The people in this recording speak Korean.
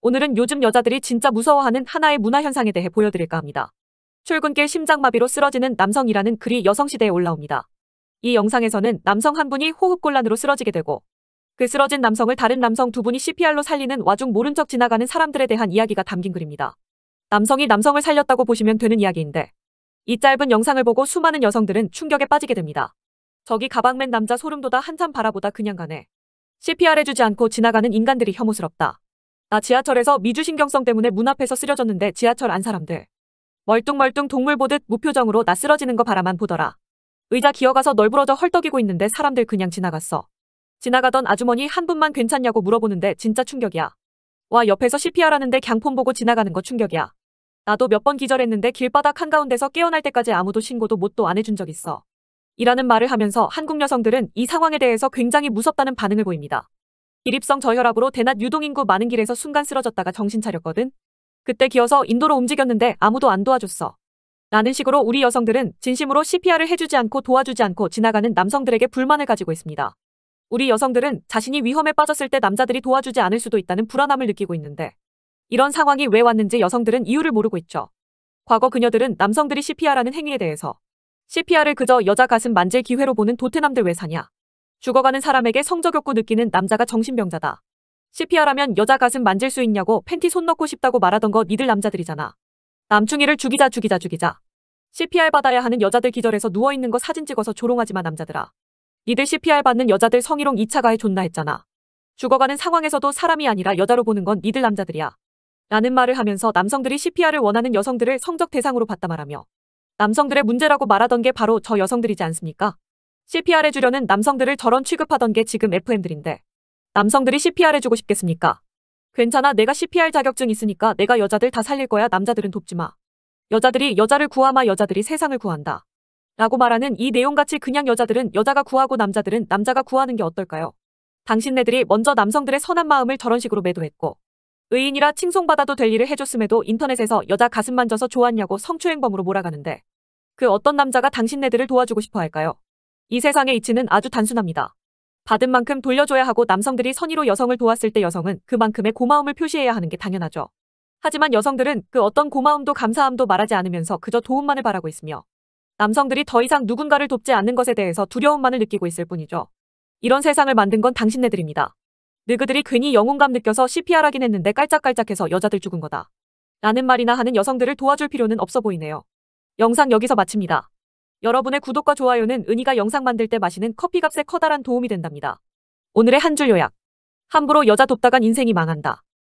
오늘은 요즘 여자들이 진짜 무서워하는 하나의 문화 현상에 대해 보여드릴까 합니다. 출근길 심장마비로 쓰러지는 남성이라는 글이 여성시대에 올라옵니다. 이 영상에서는 남성 한 분이 호흡곤란으로 쓰러지게 되고 그 쓰러진 남성을 다른 남성 두 분이 CPR로 살리는 와중 모른 척 지나가는 사람들에 대한 이야기가 담긴 글입니다. 남성이 남성을 살렸다고 보시면 되는 이야기인데 이 짧은 영상을 보고 수많은 여성들은 충격에 빠지게 됩니다. 저기 가방맨 남자 소름돋아 한참 바라보다 그냥 가네. CPR 해주지 않고 지나가는 인간들이 혐오스럽다. 나 지하철에서 미주신경성 때문에 문 앞에서 쓰러졌는데 지하철 안 사람들. 멀뚱멀뚱 동물 보듯 무표정으로 나 쓰러지는 거 바라만 보더라. 의자 기어가서 널브러져 헐떡이고 있는데 사람들 그냥 지나갔어. 지나가던 아주머니 한 분만 괜찮냐고 물어보는데 진짜 충격이야. 와 옆에서 CPR하는데 경폰 보고 지나가는 거 충격이야. 나도 몇 번 기절했는데 길바닥 한가운데서 깨어날 때까지 아무도 신고도 못도 안 해준 적 있어. 이라는 말을 하면서 한국 여성들은 이 상황에 대해서 굉장히 무섭다는 반응을 보입니다. 일입성 저혈압으로 대낮 유동인구 많은 길에서 순간 쓰러졌다가 정신 차렸거든. 그때 기어서 인도로 움직였는데 아무도 안 도와줬어. 라는 식으로 우리 여성들은 진심으로 CPR을 해주지 않고 도와주지 않고 지나가는 남성들에게 불만을 가지고 있습니다. 우리 여성들은 자신이 위험에 빠졌을 때 남자들이 도와주지 않을 수도 있다는 불안함을 느끼고 있는데 이런 상황이 왜 왔는지 여성들은 이유를 모르고 있죠. 과거 그녀들은 남성들이 CPR하는 행위에 대해서 CPR을 그저 여자 가슴 만질 기회로 보는 도태남들 왜 사냐? 죽어가는 사람에게 성적욕구 느끼는 남자가 정신병자다. CPR 하면 여자 가슴 만질 수 있냐고 팬티 손 넣고 싶다고 말하던 거 니들 남자들이잖아. 남충이를 죽이자 죽이자 죽이자. CPR 받아야 하는 여자들 기절해서 누워있는 거 사진 찍어서 조롱하지마 남자들아. 니들 CPR 받는 여자들 성희롱 2차 가해 존나 했잖아. 죽어가는 상황에서도 사람이 아니라 여자로 보는 건 니들 남자들이야. 라는 말을 하면서 남성들이 CPR을 원하는 여성들을 성적 대상으로 봤다 말하며 남성들의 문제라고 말하던 게 바로 저 여성들이지 않습니까? CPR 해주려는 남성들을 저런 취급하던 게 지금 FM들인데 남성들이 CPR 해주고 싶겠습니까? 괜찮아 내가 CPR 자격증 있으니까 내가 여자들 다 살릴 거야 남자들은 돕지 마. 여자들이 여자를 구하마 여자들이 세상을 구한다. 라고 말하는 이 내용같이 그냥 여자들은 여자가 구하고 남자들은 남자가 구하는 게 어떨까요? 당신네들이 먼저 남성들의 선한 마음을 저런 식으로 매도했고 의인이라 칭송받아도 될 일을 해줬음에도 인터넷에서 여자 가슴 만져서 좋았냐고 성추행범으로 몰아가는데 그 어떤 남자가 당신네들을 도와주고 싶어 할까요? 이 세상의 이치는 아주 단순합니다. 받은 만큼 돌려줘야 하고 남성들이 선의로 여성을 도왔을 때 여성은 그만큼의 고마움을 표시해야 하는 게 당연하죠. 하지만 여성들은 그 어떤 고마움도 감사함도 말하지 않으면서 그저 도움만을 바라고 있으며 남성들이 더 이상 누군가를 돕지 않는 것에 대해서 두려움만을 느끼고 있을 뿐이죠. 이런 세상을 만든 건 당신네들입니다. 느그들이 괜히 영웅감 느껴서 CPR 하긴 했는데 깔짝깔짝해서 여자들 죽은 거다. 라는 말이나 하는 여성들을 도와줄 필요는 없어 보이네요. 영상 여기서 마칩니다. 여러분의 구독과 좋아요는 은희가 영상 만들 때 마시는 커피값에 커다란 도움이 된답니다. 오늘의 한 줄 요약. 함부로 여자 돕다간 인생이 망한다.